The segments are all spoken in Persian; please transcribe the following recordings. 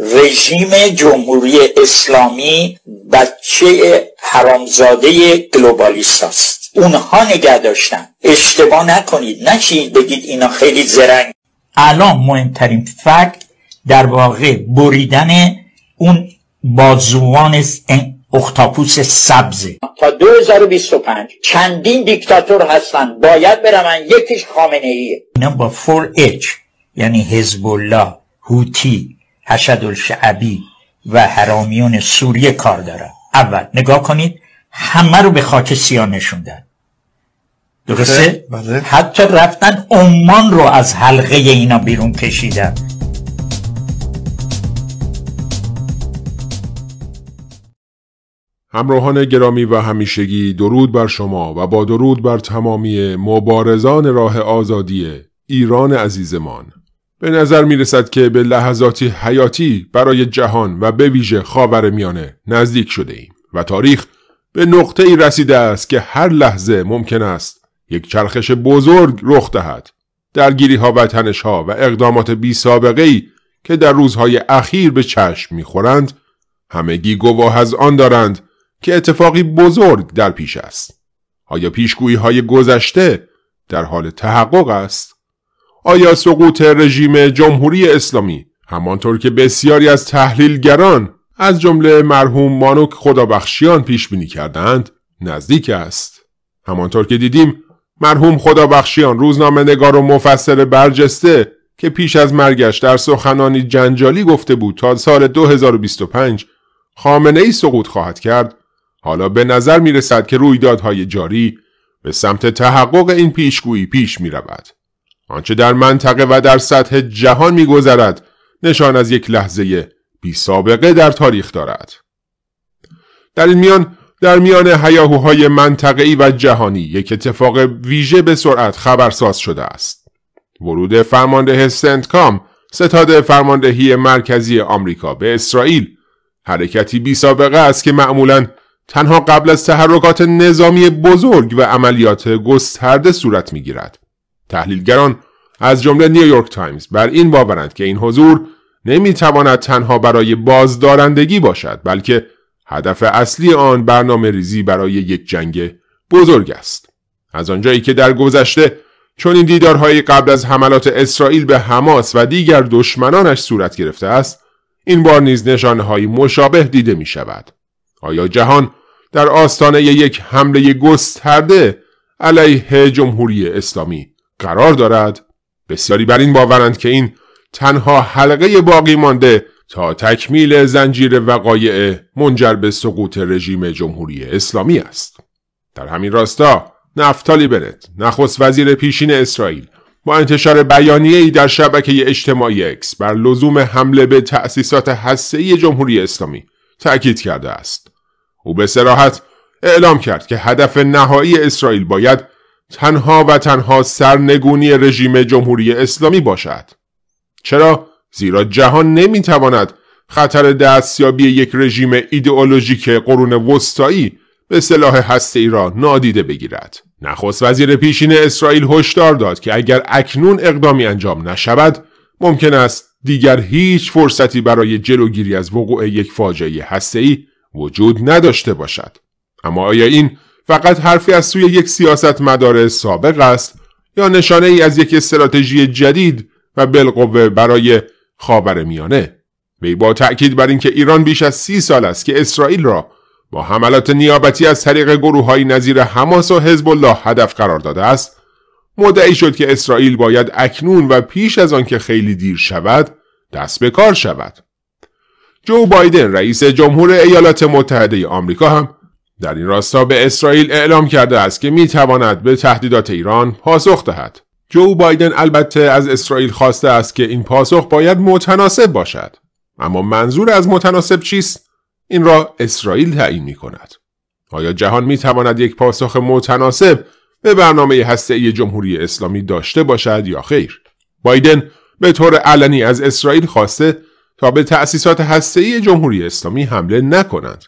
رژیم جمهوری اسلامی بچه حرامزاده گلوبالیست است اونها نگه داشتن اشتباه نکنید نشید بگید اینا خیلی زرنگ الان مهمترین فکت در واقع بریدن اون بازوان اختاپوس سبز تا 2025 چندین دیکتاتور هستن باید برمن یکیش خامنه ایه اینا با اچ یعنی حزب الله هوتی حشد الشعبی و حرامیون سوریه کار دارن اول نگاه کنید همه رو به خاک سیاه نشوندن درسته؟ بله. بله. حتی رفتن عمان رو از حلقه اینا بیرون کشیدن همراهان گرامی و همیشگی درود بر شما و با درود بر تمامی مبارزان راه آزادی ایران عزیزمان به نظر می رسد که به لحظاتی حیاتی برای جهان و به ویژه خاور میانه نزدیک شده ایم و تاریخ به نقطه ای رسیده است که هر لحظه ممکن است یک چرخش بزرگ رخ دهد درگیری ها و تنش ها و اقدامات بی سابقه ای که در روزهای اخیر به چشم میخورند همگی گواه از آن دارند که اتفاقی بزرگ در پیش است آیا پیشگویی های گذشته در حال تحقق است آیا سقوط رژیم جمهوری اسلامی همانطور که بسیاری از تحلیلگران از جمله مرحوم مانوک خدابخشیان پیش بینی کردند نزدیک است همانطور که دیدیم مرحوم خدابخشیان روزنامه نگار و مفسر برجسته که پیش از مرگش در سخنانی جنجالی گفته بود تا سال 2025 خامنه ای سقوط خواهد کرد حالا به نظر می رسد که رویدادهای جاری به سمت تحقق این پیشگویی پیش می رود. آنچه در منطقه و در سطح جهان میگذرد نشان از یک لحظه بی سابقه در تاریخ دارد در این میان در میان حیاهوهای منطقه‌ای و جهانی یک اتفاق ویژه به سرعت خبرساز شده است ورود فرمانده سنتکام ستاد فرماندهی مرکزی آمریکا به اسرائیل حرکتی بی سابقه است که معمولا تنها قبل از تحرکات نظامی بزرگ و عملیات گسترده صورت می گیرد. تحلیلگران از جمله نیویورک تایمز بر این باورند که این حضور نمیتواند تنها برای بازدارندگی باشد بلکه هدف اصلی آن برنامه ریزی برای یک جنگ بزرگ است از آنجایی که در گذشته چون این دیدارهای قبل از حملات اسرائیل به حماس و دیگر دشمنانش صورت گرفته است این بار نیز نشانهایی مشابه دیده می شود آیا جهان در آستانه یک حمله گسترده علیه جمهوری اسلامی قرار دارد بسیاری بر این باورند که این تنها حلقه باقی مانده تا تکمیل زنجیر وقایع منجر به سقوط رژیم جمهوری اسلامی است در همین راستا نفتالی بنت نخست وزیر پیشین اسرائیل با انتشار بیانیه ای در شبکه اجتماعی اکس بر لزوم حمله به تأسیسات هسته‌ای جمهوری اسلامی تأکید کرده است او به سراحت اعلام کرد که هدف نهایی اسرائیل باید تنها و تنها سرنگونی رژیم جمهوری اسلامی باشد چرا زیرا جهان نمیتواند خطر دستیابی یک رژیم ایدئولوژیک قرون وسطایی به صلاح هسته را نادیده بگیرد نخست وزیر پیشین اسرائیل هشدار داد که اگر اکنون اقدامی انجام نشود ممکن است دیگر هیچ فرصتی برای جلوگیری از وقوع یک فاجعه ای وجود نداشته باشد اما آیا این فقط حرفی از سوی یک سیاست مدار سابق است یا نشانه ای از یک استراتژی جدید و بالقوه برای خاور میانه وی با تأکید بر اینکه ایران بیش از سی سال است که اسرائیل را با حملات نیابتی از طریق های نظیر حماس و حزب الله هدف قرار داده است مدعی شد که اسرائیل باید اکنون و پیش از آنکه خیلی دیر شود دست به کار شود جو بایدن رئیس جمهور ایالات متحده آمریکا هم در این راستا به اسرائیل اعلام کرده است که میتواند به تهدیدات ایران پاسخ دهد جو بایدن البته از اسرائیل خواسته است که این پاسخ باید متناسب باشد اما منظور از متناسب چیست این را اسرائیل تعیین می کند آیا جهان می تواند یک پاسخ متناسب به برنامه هسته جمهوری اسلامی داشته باشد یا خیر بایدن به طور علنی از اسرائیل خواسته تا به تأسیسات هسته جمهوری اسلامی حمله نکنند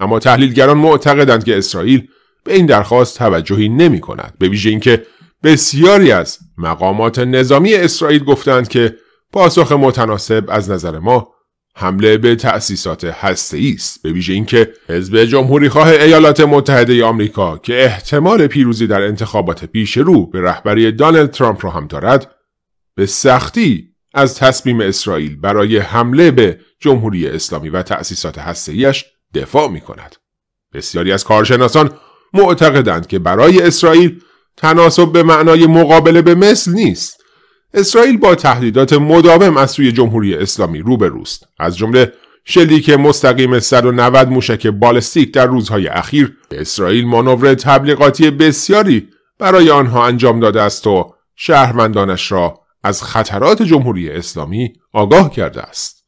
اما تحلیلگران معتقدند که اسرائیل به این درخواست توجهی نمی کند به ویژه اینکه بسیاری از مقامات نظامی اسرائیل گفتند که پاسخ متناسب از نظر ما حمله به تأسیسات هسته است به ویژه اینکه حزب خواه ایالات متحده ای آمریکا که احتمال پیروزی در انتخابات پیش رو به رهبری دانلد ترامپ را هم دارد به سختی از تصمیم اسرائیل برای حمله به جمهوری اسلامی و تأسیسات هسته‌ایش دفاع می کند. بسیاری از کارشناسان معتقدند که برای اسرائیل تناسب به معنای مقابله به مثل نیست. اسرائیل با تهدیدات مداوم از سوی جمهوری اسلامی روبروست. از جمله شلیک مستقیم 190 موشک بالستیک در روزهای اخیر به اسرائیل مانور تبلیغاتی بسیاری برای آنها انجام داده است و شهروندانش را از خطرات جمهوری اسلامی آگاه کرده است.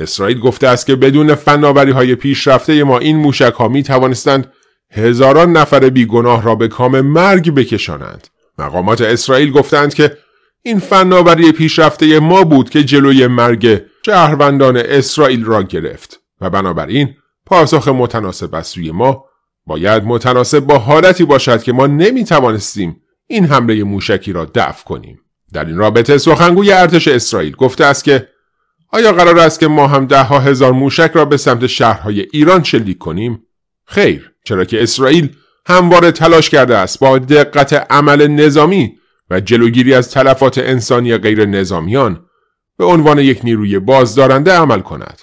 اسرائیل گفته است که بدون فناوری های پیشرفته ما این موشک ها می توانستند هزاران نفر بیگناه را به کام مرگ بکشانند. مقامات اسرائیل گفتند که این فناوری پیشرفته ما بود که جلوی مرگ شهروندان اسرائیل را گرفت و بنابراین پاسخ متناسب از سوی ما باید متناسب با حالتی باشد که ما نمی توانستیم این حمله موشکی را دفع کنیم. در این رابطه سخنگوی ارتش اسرائیل گفته است که آیا قرار است که ما هم ده ها هزار موشک را به سمت شهرهای ایران شلیک کنیم؟ خیر چرا که اسرائیل همواره تلاش کرده است با دقت عمل نظامی و جلوگیری از تلفات انسانی غیر نظامیان به عنوان یک نیروی بازدارنده عمل کند.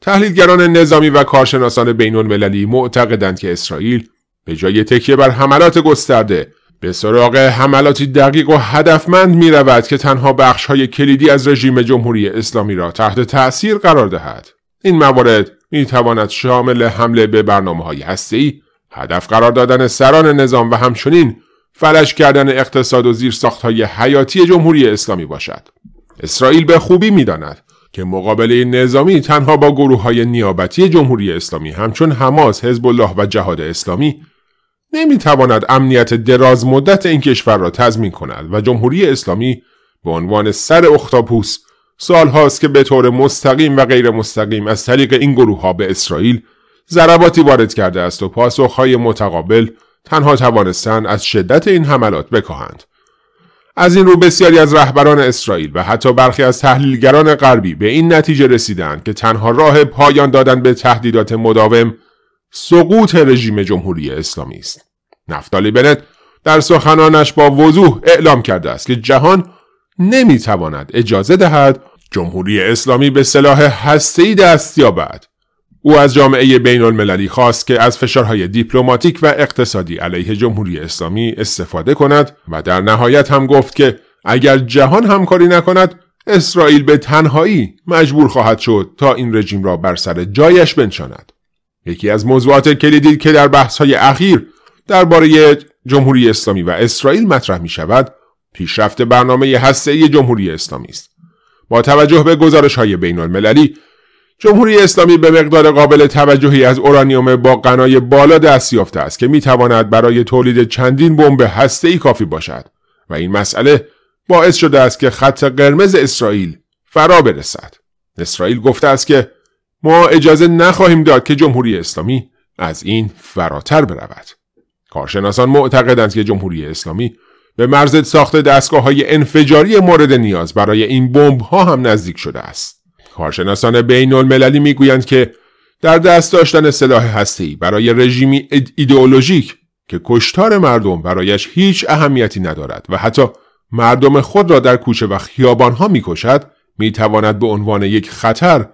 تحلیلگران نظامی و کارشناسان بین معتقدند که اسرائیل به جای تکیه بر حملات گسترده به سراغ حملاتی دقیق و هدفمند می رود که تنها بخش های کلیدی از رژیم جمهوری اسلامی را تحت تأثیر قرار دهد. این موارد می تواند شامل حمله به برنامه های هستی، هدف قرار دادن سران نظام و همچنین فلش کردن اقتصاد و ساخت های حیاتی جمهوری اسلامی باشد. اسرائیل به خوبی می داند که مقابله نظامی تنها با گروه های نیابتی جمهوری اسلامی همچون حماس، حزب الله و جهاد اسلامی نمیتواند امنیت دراز مدت این کشور را تضمین کند و جمهوری اسلامی به عنوان سر اختاپوس سالهاست که به طور مستقیم و غیر مستقیم از طریق این گروه ها به اسرائیل ضرباتی وارد کرده است و پاسخهای متقابل تنها توانستند از شدت این حملات بکاهند از این رو بسیاری از رهبران اسرائیل و حتی برخی از تحلیلگران غربی به این نتیجه رسیدند که تنها راه پایان دادن به تهدیدات مداوم سقوط رژیم جمهوری اسلامی است نفتالی بنت در سخنانش با وضوح اعلام کرده است که جهان نمیتواند اجازه دهد جمهوری اسلامی به سلاح هسته‌ای دست یابد او از جامعه بین المللی خواست که از فشارهای دیپلماتیک و اقتصادی علیه جمهوری اسلامی استفاده کند و در نهایت هم گفت که اگر جهان همکاری نکند اسرائیل به تنهایی مجبور خواهد شد تا این رژیم را بر سر جایش بنشاند یکی از موضوعات کلیدی که در های اخیر درباره جمهوری اسلامی و اسرائیل مطرح می شود پیشرفت برنامه هسته‌ای جمهوری اسلامی است با توجه به گزارش های بین المللی جمهوری اسلامی به مقدار قابل توجهی از اورانیوم با غنای بالا دست یافته است که میتواند برای تولید چندین بمب هسته‌ای کافی باشد و این مسئله باعث شده است که خط قرمز اسرائیل فرا برسد. اسرائیل گفته است که ما اجازه نخواهیم داد که جمهوری اسلامی از این فراتر برود کارشناسان معتقدند که جمهوری اسلامی به مرز ساخت دستگاه های انفجاری مورد نیاز برای این بمب ها هم نزدیک شده است کارشناسان بین المللی میگویند که در دست داشتن سلاح هستی برای رژیمی ایدئولوژیک که کشتار مردم برایش هیچ اهمیتی ندارد و حتی مردم خود را در کوچه و خیابان خیابانها میکشد میتواند به عنوان یک خطر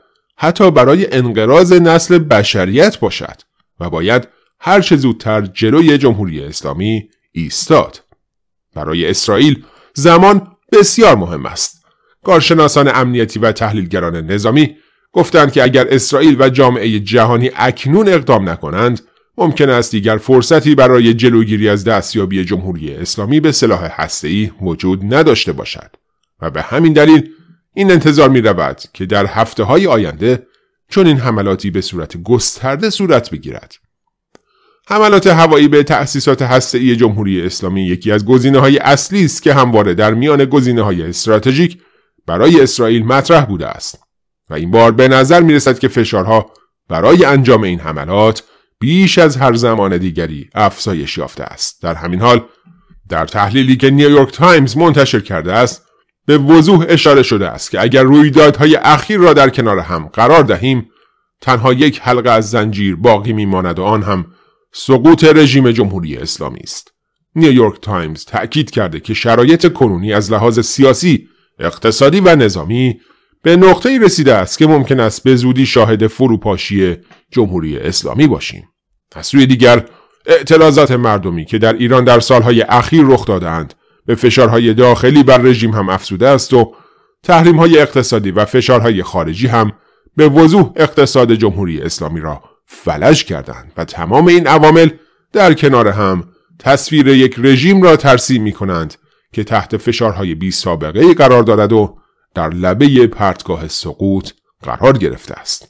حتی برای انقراض نسل بشریت باشد و باید هر چه زودتر جلوی جمهوری اسلامی ایستاد برای اسرائیل زمان بسیار مهم است کارشناسان امنیتی و تحلیلگران نظامی گفتند که اگر اسرائیل و جامعه جهانی اکنون اقدام نکنند ممکن است دیگر فرصتی برای جلوگیری از دستیابی جمهوری اسلامی به سلاح هسته‌ای وجود نداشته باشد و به همین دلیل این انتظار می رود که در هفته های آینده چون این حملاتی به صورت گسترده صورت بگیرد. حملات هوایی به تأسیسات هسته‌ای جمهوری اسلامی یکی از گزینه های اصلی است که همواره در میان گزینه های استراتژیک برای اسرائیل مطرح بوده است و این بار به نظر می رسد که فشارها برای انجام این حملات بیش از هر زمان دیگری افزایش یافته است. در همین حال در تحلیلی که نیویورک تایمز منتشر کرده است به وضوح اشاره شده است که اگر رویدادهای اخیر را در کنار هم قرار دهیم تنها یک حلقه از زنجیر باقی میماند و آن هم سقوط رژیم جمهوری اسلامی است نیویورک تایمز تأکید کرده که شرایط کنونی از لحاظ سیاسی اقتصادی و نظامی به نقطه ای رسیده است که ممکن است به زودی شاهد فروپاشی جمهوری اسلامی باشیم از سوی دیگر اعتراضات مردمی که در ایران در سالهای اخیر رخ دادند به فشارهای داخلی بر رژیم هم افزوده است و تحریمهای اقتصادی و فشارهای خارجی هم به وضوح اقتصاد جمهوری اسلامی را فلج کردند و تمام این عوامل در کنار هم تصویر یک رژیم را ترسیم می کنند که تحت فشارهای بی سابقه قرار دارد و در لبه پرتگاه سقوط قرار گرفته است.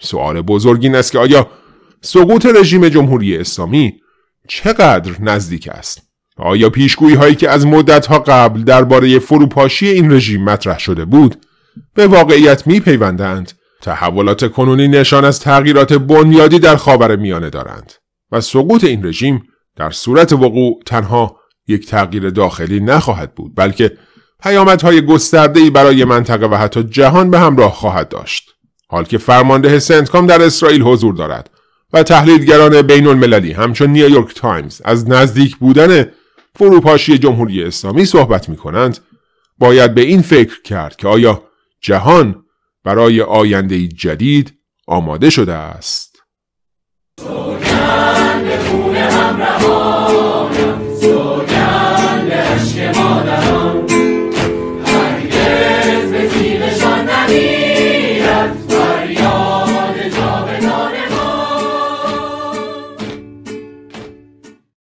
سؤال بزرگ این است که آیا سقوط رژیم جمهوری اسلامی چقدر نزدیک است؟ آیا پیشگویی هایی که از مدت ها قبل درباره فروپاشی این رژیم مطرح شده بود به واقعیت می پیوندند تحولات کنونی نشان از تغییرات بنیادی در خاور میانه دارند و سقوط این رژیم در صورت وقوع تنها یک تغییر داخلی نخواهد بود بلکه پیامدهای گسترده‌ای برای منطقه و حتی جهان به همراه خواهد داشت حال که فرمانده سنتکام در اسرائیل حضور دارد و تحلیلگران بین المللی همچون نیویورک تایمز از نزدیک بودن فروپاشی جمهوری اسلامی صحبت می کنند باید به این فکر کرد که آیا جهان برای آینده جدید آماده شده است.